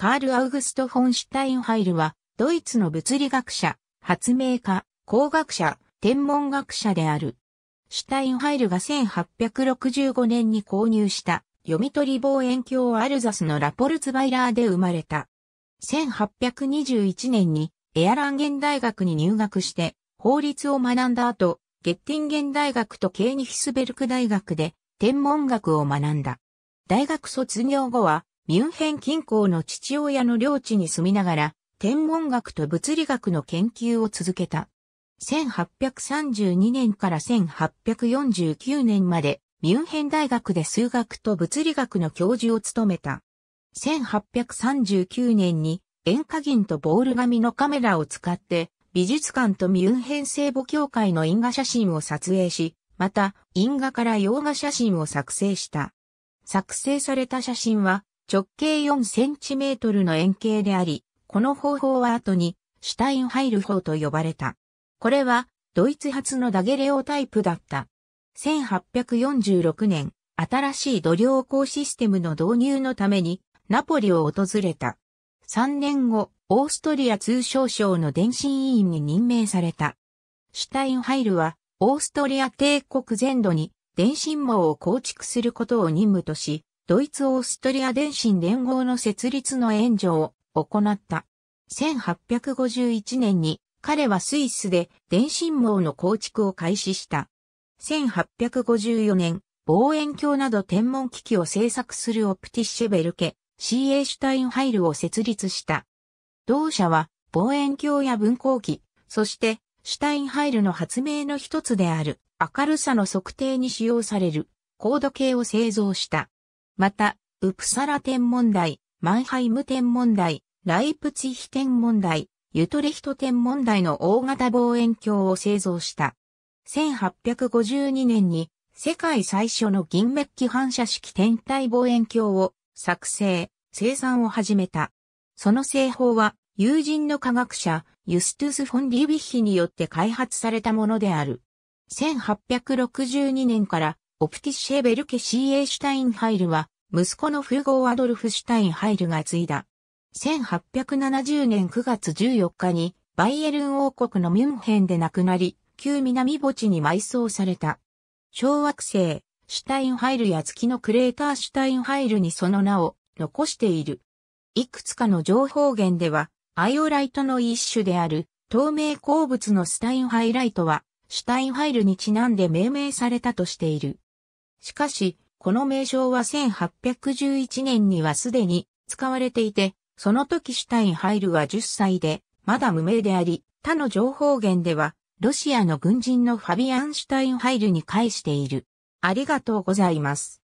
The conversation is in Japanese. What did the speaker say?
カール・アウグスト・フォン・シュタインハイルは、ドイツの物理学者、発明家、工学者、天文学者である。シュタインハイルが1865年に購入した読み取り望遠鏡アルザスのラポルツバイラーで生まれた。1821年にエアランゲン大学に入学して法律を学んだ後、ゲッティンゲン大学とケーニヒスベルク大学で天文学を学んだ。大学卒業後はミュンヘン近郊の父親の領地に住みながら、天文学と物理学の研究を続けた。1832年から1849年まで、ミュンヘン大学で数学と物理学の教授を務めた。1839年に、塩化銀とボール紙のカメラを使って、美術館とミュンヘン聖母教会の因果写真を撮影し、また、因果から洋画写真を作成した。作成された写真は、直径4センチメートルの円形であり、この方法は後にシュタインハイル法と呼ばれた。これはドイツ発のダゲレオタイプだった。1846年、新しい土量工システムの導入のためにナポリを訪れた。3年後、オーストリア通商省の電信委員に任命された。シュタインハイルは、オーストリア帝国全土に電信網を構築することを任務とし、ドイツ・オーストリア電信連合の設立の援助を行った。1851年に彼はスイスで電信網の構築を開始した。1854年、望遠鏡など天文機器を製作するオプティッシェベルケ、C. A. シュタインハイルを設立した。同社は望遠鏡や分光機、そしてシュタインハイルの発明の一つである明るさの測定に使用される高度計を製造した。また、ウプサラ天文台、マンハイム天文台、ライプツィヒ天文台、ユトレヒト天文台の大型望遠鏡を製造した。1852年に世界最初の銀メッキ反射式天体望遠鏡を作成、生産を始めた。その製法は友人の科学者ユストゥス・フォン・リュビッヒによって開発されたものである。1862年からオプティシェ・ベルケ・ CA シュタインハイルは、息子の富豪アドルフ・シュタインハイルが継いだ。1870年9月14日に、バイエルン王国のミュンヘンで亡くなり、旧南墓地に埋葬された。小惑星、シュタインハイルや月のクレーターシュタインハイルにその名を残している。いくつかの情報源では、アイオライトの一種である、透明鉱物のスタインハイライトは、シュタインハイルにちなんで命名されたとしている。しかし、この名称は1811年にはすでに使われていて、その時シュタインハイルは10歳で、まだ無名であり、他の情報源では、ロシアの軍人のファビアン・シュタインハイルに返している。ありがとうございます。